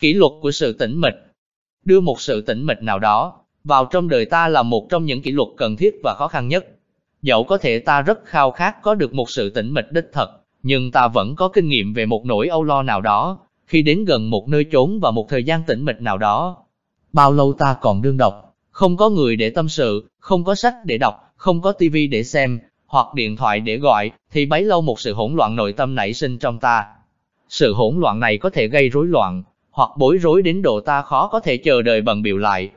Kỷ luật của sự tĩnh mịch Đưa một sự tĩnh mịch nào đó vào trong đời ta là một trong những kỷ luật cần thiết và khó khăn nhất. Dẫu có thể ta rất khao khát có được một sự tĩnh mịch đích thật, nhưng ta vẫn có kinh nghiệm về một nỗi âu lo nào đó, khi đến gần một nơi trốn và một thời gian tĩnh mịch nào đó. Bao lâu ta còn đương độc, không có người để tâm sự, không có sách để đọc, không có tivi để xem, hoặc điện thoại để gọi, thì bấy lâu một sự hỗn loạn nội tâm nảy sinh trong ta. Sự hỗn loạn này có thể gây rối loạn, hoặc bối rối đến độ ta khó có thể chờ đợi bận biểu lại.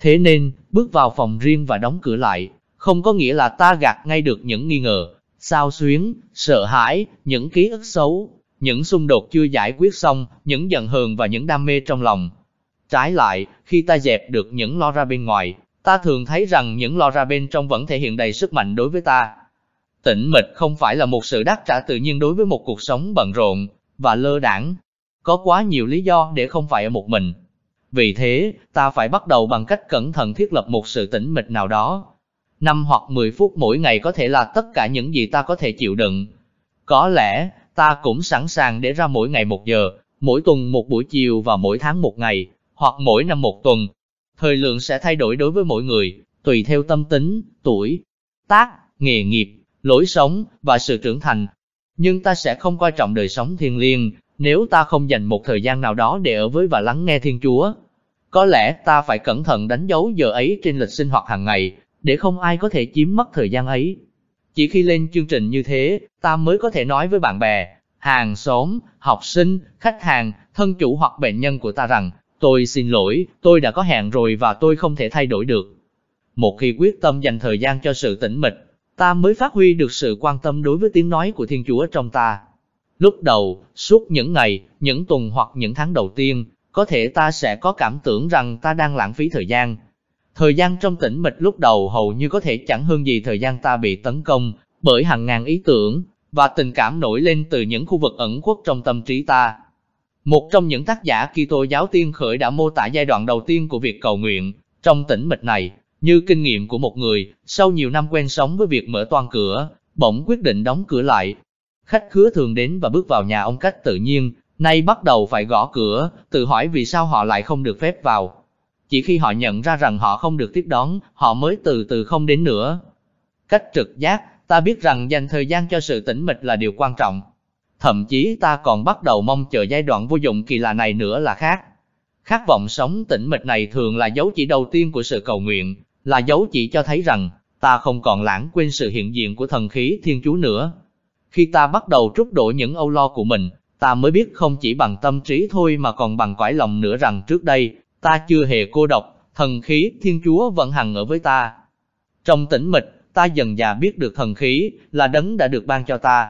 Thế nên, bước vào phòng riêng và đóng cửa lại, không có nghĩa là ta gạt ngay được những nghi ngờ, sao xuyến, sợ hãi, những ký ức xấu, những xung đột chưa giải quyết xong, những giận hờn và những đam mê trong lòng. Trái lại, khi ta dẹp được những lo ra bên ngoài, ta thường thấy rằng những lo ra bên trong vẫn thể hiện đầy sức mạnh đối với ta. Tĩnh mịch không phải là một sự đáp trả tự nhiên đối với một cuộc sống bận rộn và lơ đảng có quá nhiều lý do để không phải ở một mình. Vì thế, ta phải bắt đầu bằng cách cẩn thận thiết lập một sự tĩnh mịch nào đó. 5 hoặc 10 phút mỗi ngày có thể là tất cả những gì ta có thể chịu đựng. Có lẽ, ta cũng sẵn sàng để ra mỗi ngày một giờ, mỗi tuần một buổi chiều và mỗi tháng một ngày, hoặc mỗi năm một tuần. Thời lượng sẽ thay đổi đối với mỗi người, tùy theo tâm tính, tuổi, tác, nghề nghiệp, lối sống và sự trưởng thành. Nhưng ta sẽ không coi trọng đời sống thiêng liêng, nếu ta không dành một thời gian nào đó để ở với và lắng nghe Thiên Chúa, có lẽ ta phải cẩn thận đánh dấu giờ ấy trên lịch sinh hoạt hàng ngày, để không ai có thể chiếm mất thời gian ấy. Chỉ khi lên chương trình như thế, ta mới có thể nói với bạn bè, hàng xóm, học sinh, khách hàng, thân chủ hoặc bệnh nhân của ta rằng, tôi xin lỗi, tôi đã có hẹn rồi và tôi không thể thay đổi được. Một khi quyết tâm dành thời gian cho sự tĩnh mịch, ta mới phát huy được sự quan tâm đối với tiếng nói của Thiên Chúa trong ta. Lúc đầu, suốt những ngày, những tuần hoặc những tháng đầu tiên, có thể ta sẽ có cảm tưởng rằng ta đang lãng phí thời gian. Thời gian trong tĩnh mịch lúc đầu hầu như có thể chẳng hơn gì thời gian ta bị tấn công bởi hàng ngàn ý tưởng và tình cảm nổi lên từ những khu vực ẩn khuất trong tâm trí ta. Một trong những tác giả Kitô giáo tiên khởi đã mô tả giai đoạn đầu tiên của việc cầu nguyện trong tĩnh mịch này như kinh nghiệm của một người sau nhiều năm quen sống với việc mở toàn cửa, bỗng quyết định đóng cửa lại Khách khứa thường đến và bước vào nhà ông cách tự nhiên, nay bắt đầu phải gõ cửa, tự hỏi vì sao họ lại không được phép vào. Chỉ khi họ nhận ra rằng họ không được tiếp đón, họ mới từ từ không đến nữa. Cách trực giác, ta biết rằng dành thời gian cho sự tĩnh mịch là điều quan trọng. Thậm chí ta còn bắt đầu mong chờ giai đoạn vô dụng kỳ lạ này nữa là khác. Khát vọng sống tĩnh mịch này thường là dấu chỉ đầu tiên của sự cầu nguyện, là dấu chỉ cho thấy rằng ta không còn lãng quên sự hiện diện của thần khí Thiên Chúa nữa. Khi ta bắt đầu rút đổ những âu lo của mình, ta mới biết không chỉ bằng tâm trí thôi mà còn bằng cõi lòng nữa rằng trước đây, ta chưa hề cô độc, thần khí Thiên Chúa vẫn hằng ở với ta. Trong tĩnh mịch, ta dần dà biết được thần khí là đấng đã được ban cho ta.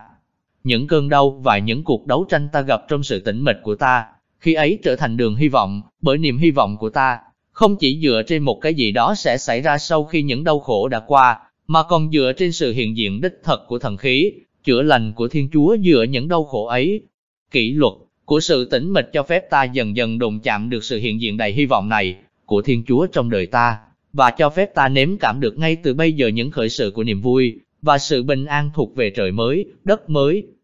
Những cơn đau và những cuộc đấu tranh ta gặp trong sự tĩnh mịch của ta, khi ấy trở thành đường hy vọng, bởi niềm hy vọng của ta, không chỉ dựa trên một cái gì đó sẽ xảy ra sau khi những đau khổ đã qua, mà còn dựa trên sự hiện diện đích thật của thần khí, chữa lành của Thiên Chúa dựa những đau khổ ấy. Kỷ luật của sự tĩnh mịch cho phép ta dần dần đụng chạm được sự hiện diện đầy hy vọng này của Thiên Chúa trong đời ta, và cho phép ta nếm cảm được ngay từ bây giờ những khởi sự của niềm vui và sự bình an thuộc về trời mới, đất mới,